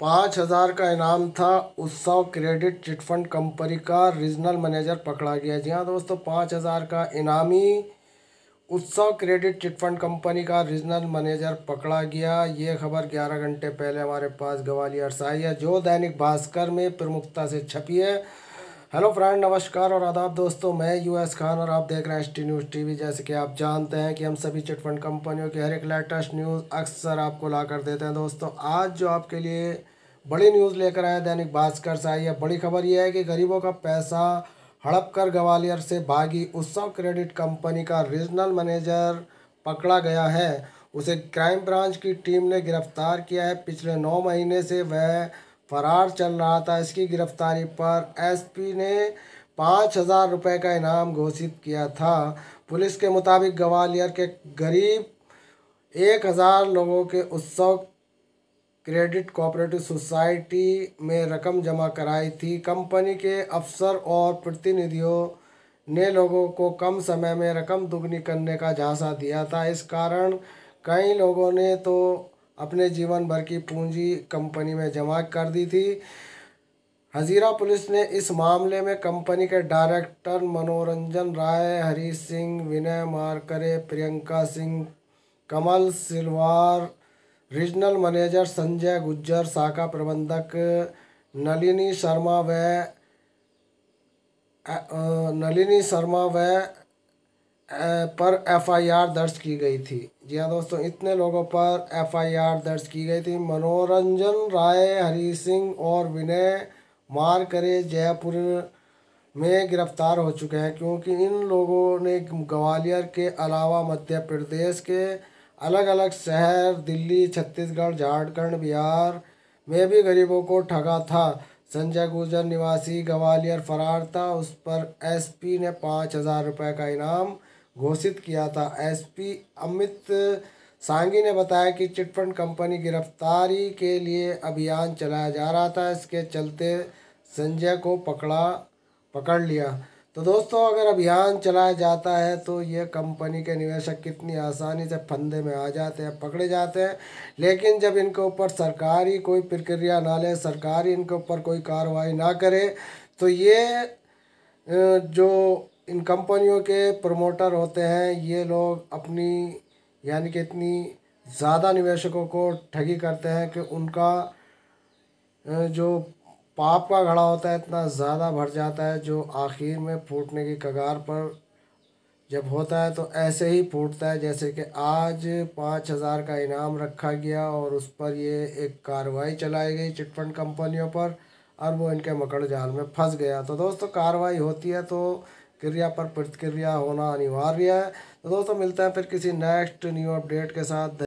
पाँच हजार का इनाम था उत्सव क्रेडिट चिटफंड कंपनी का रीजनल मैनेजर पकड़ा गया जी हाँ दोस्तों पाँच हजार का इनामी उत्सव क्रेडिट चिटफंड कंपनी का रीजनल मैनेजर पकड़ा गया ये खबर ग्यारह घंटे पहले हमारे पास ग्वालियर से आई है जो दैनिक भास्कर में प्रमुखता से छपी है हेलो फ्रेंड नमस्कार और आदाब दोस्तों मैं यूएस खान और आप देख रहे हैं एस टी न्यूज़ वी जैसे कि आप जानते हैं कि हम सभी चिटफंड कंपनियों की हर एक लेटेस्ट न्यूज़ अक्सर आपको ला कर देते हैं दोस्तों आज जो आपके लिए बड़ी न्यूज़ लेकर आए दैनिक भास्कर से आई है बड़ी खबर यह है कि गरीबों का पैसा हड़प कर ग्वालियर से भागी उत्सव क्रेडिट कंपनी का रीजनल मैनेजर पकड़ा गया है उसे क्राइम ब्रांच की टीम ने गिरफ्तार किया है पिछले नौ महीने से वह फरार चल रहा था इसकी गिरफ्तारी पर एसपी ने पाँच हज़ार रुपये का इनाम घोषित किया था पुलिस के मुताबिक ग्वालियर के गरीब एक हज़ार लोगों के उत्सव क्रेडिट कोऑपरेटिव सोसाइटी में रकम जमा कराई थी कंपनी के अफसर और प्रतिनिधियों ने लोगों को कम समय में रकम दुगनी करने का झांसा दिया था इस कारण कई लोगों ने तो अपने जीवन भर की पूंजी कंपनी में जमा कर दी थी हजीरा पुलिस ने इस मामले में कंपनी के director Manoranjan Rai Hari Singh Vinay Markare Priyanka Singh Kamal Silwar regional manager Sanjay Gujjar शाखा प्रबंधक नलिनी शर्मा व नलिनी शर्मा व पर एफआईआर दर्ज की गई थी जी हाँ दोस्तों इतने लोगों पर एफआईआर दर्ज की गई थी मनोरंजन राय हरी सिंह और विनय मार करे जयपुर में गिरफ्तार हो चुके हैं क्योंकि इन लोगों ने ग्वालियर के अलावा मध्य प्रदेश के अलग अलग शहर दिल्ली छत्तीसगढ़ झारखंड बिहार में भी गरीबों को ठगा था संजय गुर्जर निवासी ग्वालियर फरार था उस पर एसपी ने पाँच हज़ार रुपये का इनाम घोषित किया था एसपी अमित सांगी ने बताया कि चिटफंड कंपनी गिरफ्तारी के लिए अभियान चलाया जा रहा था इसके चलते संजय को पकड़ा पकड़ लिया तो दोस्तों अगर अभियान चलाया जाता है तो ये कंपनी के निवेशक कितनी आसानी से फंदे में आ जाते हैं पकड़े जाते हैं लेकिन जब इनके ऊपर सरकारी कोई प्रक्रिया ना ले सरकारी इनके ऊपर कोई कार्रवाई ना करे तो ये जो इन कंपनियों के प्रमोटर होते हैं ये लोग अपनी यानी कि इतनी ज़्यादा निवेशकों को ठगी करते हैं कि उनका जो पाप का घड़ा होता है इतना ज़्यादा भर जाता है जो आखिर में फूटने की कगार पर जब होता है तो ऐसे ही फूटता है जैसे कि आज पाँच हज़ार का इनाम रखा गया और उस पर ये एक कार्रवाई चलाई गई चिटफंड कंपनियों पर और वो इनके मकड़ जाल में फंस गया तो दोस्तों कार्रवाई होती है तो क्रिया पर प्रतिक्रिया होना अनिवार्य है तो दोस्तों मिलते हैं फिर किसी नेक्स्ट न्यू अपडेट के साथ